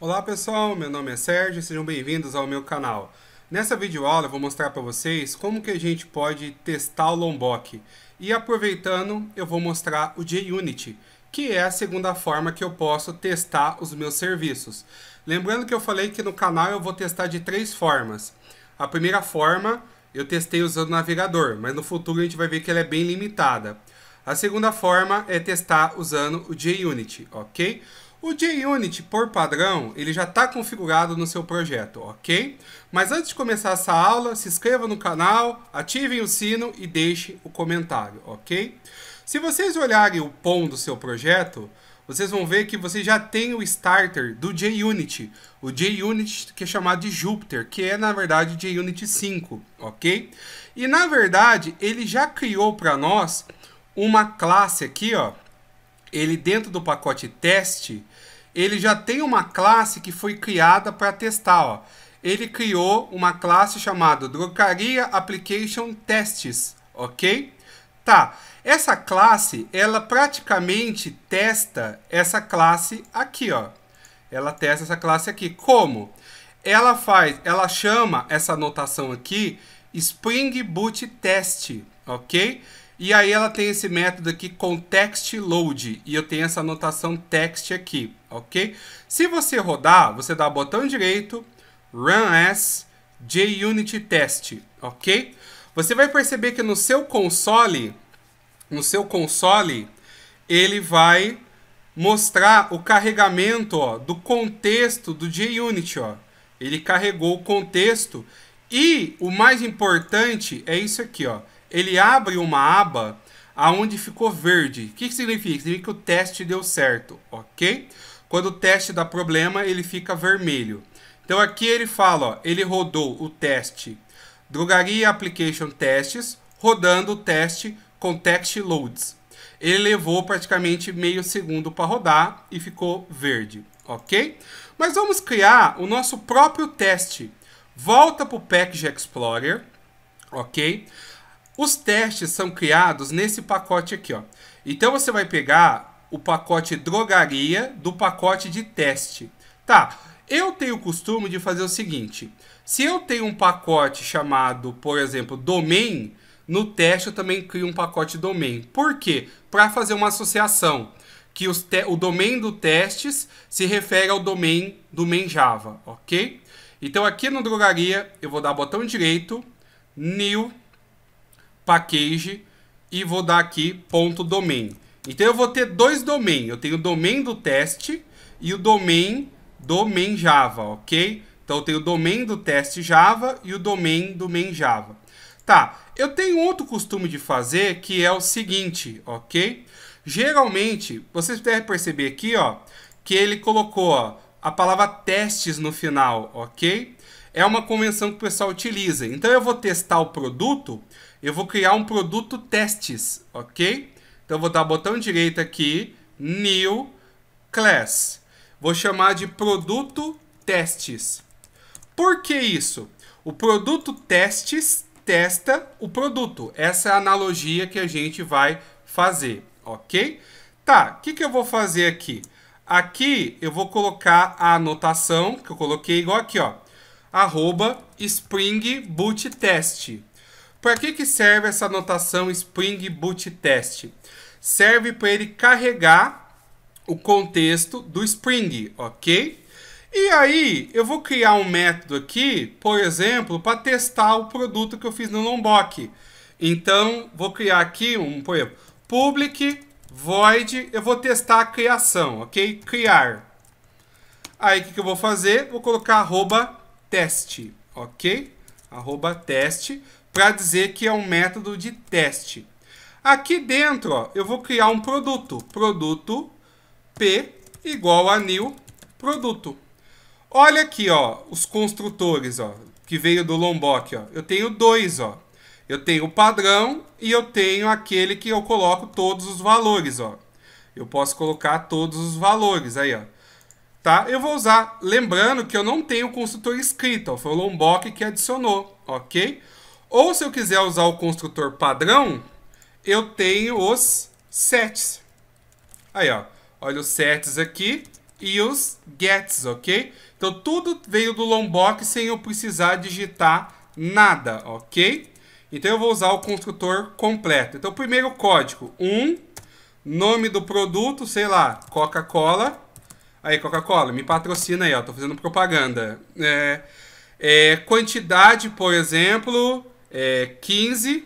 Olá pessoal, meu nome é Sérgio e sejam bem-vindos ao meu canal. Nessa videoaula eu vou mostrar para vocês como que a gente pode testar o Lombok. E aproveitando, eu vou mostrar o JUnity, que é a segunda forma que eu posso testar os meus serviços. Lembrando que eu falei que no canal eu vou testar de três formas. A primeira forma eu testei usando o navegador, mas no futuro a gente vai ver que ela é bem limitada. A segunda forma é testar usando o JUnity, ok? O JUnit, por padrão, ele já está configurado no seu projeto, ok? Mas antes de começar essa aula, se inscreva no canal, ativem o sino e deixe o comentário, ok? Se vocês olharem o POM do seu projeto, vocês vão ver que você já tem o starter do JUnit, o JUnit que é chamado de Jupyter, que é na verdade JUnit 5, ok? E na verdade ele já criou para nós uma classe aqui, ó, ele dentro do pacote teste, ele já tem uma classe que foi criada para testar. Ó. Ele criou uma classe chamada Drocaria Application Tests, ok? Tá, essa classe, ela praticamente testa essa classe aqui, ó. Ela testa essa classe aqui. Como? Ela faz, ela chama essa anotação aqui Spring Boot Test, ok? E aí ela tem esse método aqui com text load e eu tenho essa anotação text aqui, ok? Se você rodar, você dá botão direito, run as JUnit test, ok? Você vai perceber que no seu console, no seu console, ele vai mostrar o carregamento ó, do contexto do JUnit. Ó. Ele carregou o contexto. E o mais importante é isso aqui. Ó ele abre uma aba aonde ficou verde. O que, que significa? Significa que o teste deu certo, ok? Quando o teste dá problema, ele fica vermelho. Então aqui ele fala, ó, ele rodou o teste Drogaria Application Tests, rodando o teste Context Loads. Ele levou praticamente meio segundo para rodar e ficou verde, ok? Mas vamos criar o nosso próprio teste. Volta para o Package Explorer, ok? Os testes são criados nesse pacote aqui, ó. Então você vai pegar o pacote drogaria do pacote de teste. Tá, eu tenho o costume de fazer o seguinte: se eu tenho um pacote chamado, por exemplo, domain, no teste eu também crio um pacote domain. Por quê? Para fazer uma associação que o domain do testes se refere ao domain do main Java, ok? Então aqui no drogaria eu vou dar botão direito, new package e vou dar aqui ponto .domain. Então eu vou ter dois domain. Eu tenho o domain do teste e o domain do Java, ok? Então eu tenho o domain do teste Java e o domain do main Java. Tá, eu tenho outro costume de fazer que é o seguinte, ok? Geralmente, vocês devem perceber aqui, ó, que ele colocou ó, a palavra testes no final, ok? É uma convenção que o pessoal utiliza. Então eu vou testar o produto, eu vou criar um produto testes, ok? Então eu vou dar botão direito aqui, New Class. Vou chamar de produto testes. Por que isso? O produto testes testa o produto. Essa é a analogia que a gente vai fazer, ok? Tá, o que, que eu vou fazer aqui? Aqui eu vou colocar a anotação que eu coloquei igual aqui, ó. Arroba Spring Boot Test. Para que, que serve essa anotação Spring Boot Test? Serve para ele carregar o contexto do Spring, ok? E aí eu vou criar um método aqui, por exemplo, para testar o produto que eu fiz no Lombok. Então vou criar aqui um, por exemplo, public void, eu vou testar a criação, ok? Criar. Aí o que, que eu vou fazer? Vou colocar arroba teste, ok? Arroba teste para dizer que é um método de teste. Aqui dentro, ó, eu vou criar um produto. Produto P igual a new produto. Olha aqui, ó, os construtores, ó, que veio do Lombok, ó. Eu tenho dois, ó. Eu tenho o padrão e eu tenho aquele que eu coloco todos os valores, ó. Eu posso colocar todos os valores aí, ó. Tá? Eu vou usar, lembrando que eu não tenho o construtor escrito, ó. Foi o Lombok que adicionou, ok? Ou se eu quiser usar o construtor padrão, eu tenho os sets. Aí, ó. Olha os sets aqui e os gets, ok? Então, tudo veio do Lombok sem eu precisar digitar nada, ok? Então, eu vou usar o construtor completo. Então, primeiro código. 1, um, nome do produto, sei lá, Coca-Cola. Aí, Coca-Cola, me patrocina aí, ó. Tô fazendo propaganda. É, é, quantidade, por exemplo, é, 15,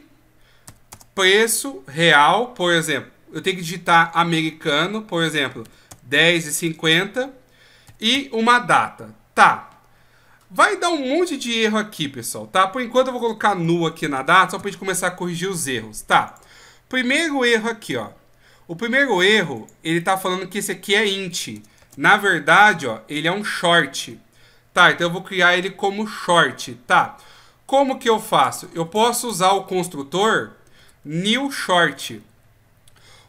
preço real, por exemplo. Eu tenho que digitar americano, por exemplo, 10,50 e uma data. Tá. Vai dar um monte de erro aqui, pessoal, tá? Por enquanto eu vou colocar nu aqui na data, só pra gente começar a corrigir os erros, tá? Primeiro erro aqui, ó. O primeiro erro, ele tá falando que esse aqui é int. Na verdade, ó, ele é um short. Tá, então eu vou criar ele como short, tá? Tá. Como que eu faço? Eu posso usar o construtor new short.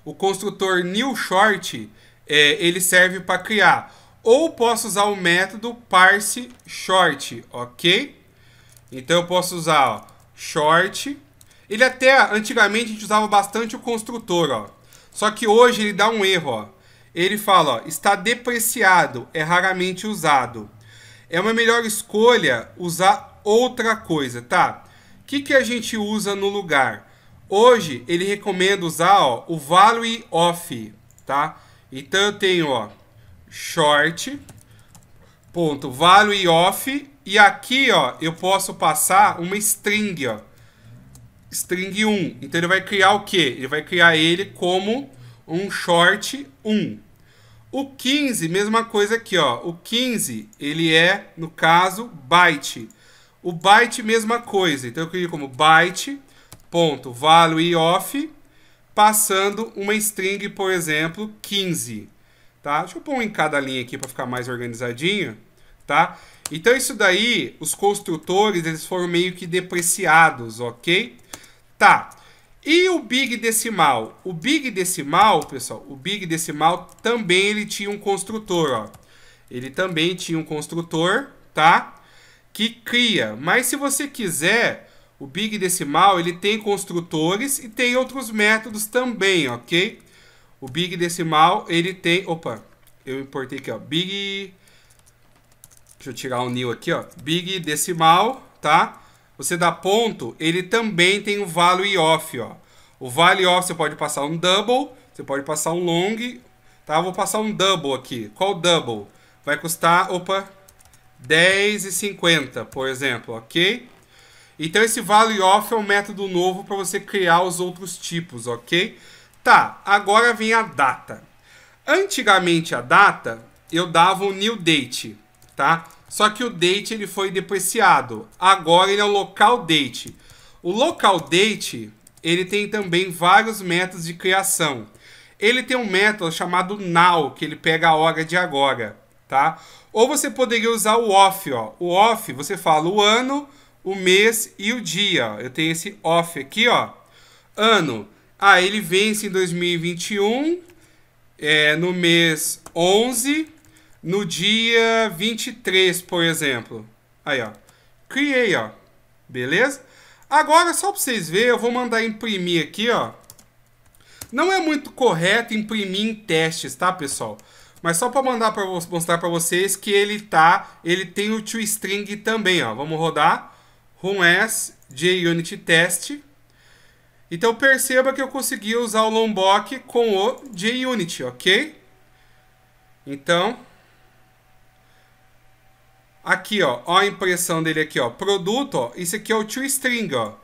O construtor new short é, ele serve para criar. Ou posso usar o método parse short, ok? Então eu posso usar ó, short. Ele até antigamente a gente usava bastante o construtor, ó. Só que hoje ele dá um erro, ó. Ele fala, ó, está depreciado, é raramente usado. É uma melhor escolha usar outra coisa, tá? O que, que a gente usa no lugar? Hoje ele recomenda usar ó, o value of, tá? Então eu tenho ó, short ponto value of e aqui ó, eu posso passar uma string, ó, string 1. Então ele vai criar o que? Ele vai criar ele como um short 1. O 15, mesma coisa aqui, ó. O 15, ele é, no caso, byte. O byte, mesma coisa. Então eu crio como byte, ponto, value off, passando uma string, por exemplo, 15. Tá? Deixa eu pôr um em cada linha aqui para ficar mais organizadinho. Tá? Então isso daí, os construtores, eles foram meio que depreciados, ok? Tá. E o Big Decimal? O Big Decimal, pessoal, o Big Decimal também ele tinha um construtor, ó. Ele também tinha um construtor, Tá? que cria. Mas se você quiser, o Big Decimal ele tem construtores e tem outros métodos também, ok? O Big Decimal ele tem. Opa, eu importei aqui, ó. Big. Deixa eu tirar o um new aqui, ó. Big Decimal, tá? Você dá ponto, ele também tem o value off, ó. O value off você pode passar um double, você pode passar um long, tá? Eu vou passar um double aqui. Qual double? Vai custar, opa, e 50, por exemplo, ok? Então esse value off é um método novo para você criar os outros tipos, ok? Tá, agora vem a data. Antigamente a data eu dava o um new date, tá? Só que o date ele foi depreciado. Agora ele é o local date. O local date ele tem também vários métodos de criação. Ele tem um método chamado now que ele pega a hora de agora tá? Ou você poderia usar o off, ó. O off, você fala o ano, o mês e o dia. Eu tenho esse off aqui, ó. Ano. Ah, ele vence em 2021, é, no mês 11, no dia 23, por exemplo. Aí, ó. Criei, ó. Beleza? Agora, só para vocês verem, eu vou mandar imprimir aqui, ó. Não é muito correto imprimir em testes, tá, pessoal? Mas só para mandar para mostrar para vocês que ele tá, ele tem o two string também, ó. Vamos rodar run JUnit test. Então perceba que eu consegui usar o lombok com o JUnit, OK? Então aqui, ó, ó a impressão dele aqui, ó, produto, ó. Isso aqui é o two string, ó.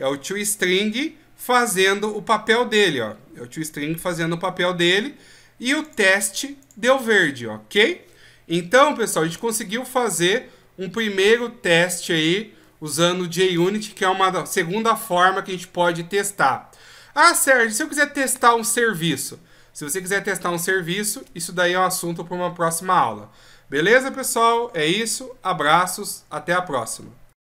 É o two string fazendo o papel dele, ó. É o two string fazendo o papel dele e o teste deu verde, ok? Então, pessoal, a gente conseguiu fazer um primeiro teste aí usando o JUnit, que é uma segunda forma que a gente pode testar. Ah, Sérgio, se eu quiser testar um serviço, se você quiser testar um serviço, isso daí é um assunto para uma próxima aula. Beleza, pessoal? É isso. Abraços. Até a próxima.